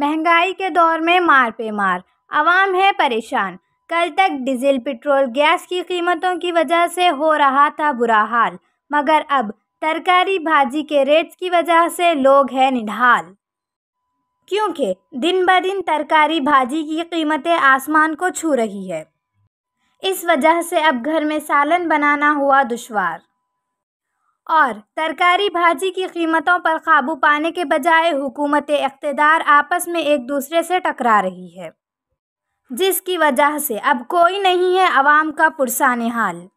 महंगाई के दौर में मार पे मार आवाम है परेशान कल तक डीजल पेट्रोल गैस की कीमतों की वजह से हो रहा था बुरा हाल मगर अब तरकारी भाजी के रेट्स की वजह से लोग हैं निढाल क्योंकि दिन ब दिन तरकारी भाजी की कीमतें आसमान को छू रही है इस वजह से अब घर में सालन बनाना हुआ दुशवार और तरकारी भाजी की कीमतों पर काबू पाने के बजाय हुकूमत इकतदार आपस में एक दूसरे से टकरा रही है जिसकी वजह से अब कोई नहीं है आवाम का पुरसान हाल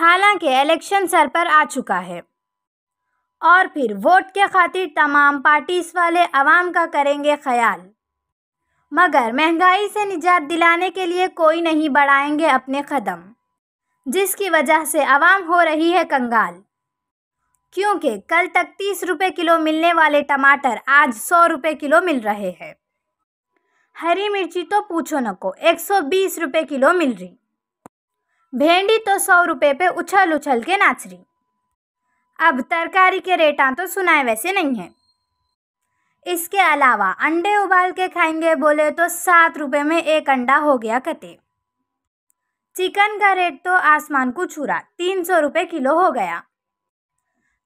हालांकि इलेक्शन सर पर आ चुका है और फिर वोट के खातिर तमाम पार्टीज वाले आवाम का करेंगे ख्याल मगर महंगाई से निजात दिलाने के लिए कोई नहीं बढ़ाएंगे अपने कदम जिसकी वजह से आवाम हो रही है कंगाल क्योंकि कल तक तीस रुपये किलो मिलने वाले टमाटर आज सौ रुपये किलो मिल रहे हैं हरी मिर्ची तो पूछो न को एक सौ बीस रुपये किलो मिल रही भेंडी तो सौ रुपये पे उछल उछल के नाच रही अब तरकारी के रेटा तो सुनाए वैसे नहीं है इसके अलावा अंडे उबाल के खाएंगे बोले तो सात रुपये में एक अंडा हो गया कते चिकन का रेट तो आसमान को छुरा तीन सौ रुपये किलो हो गया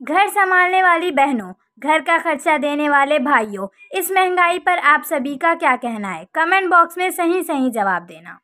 घर संभालने वाली बहनों घर का खर्चा देने वाले भाइयों इस महंगाई पर आप सभी का क्या कहना है कमेंट बॉक्स में सही सही जवाब देना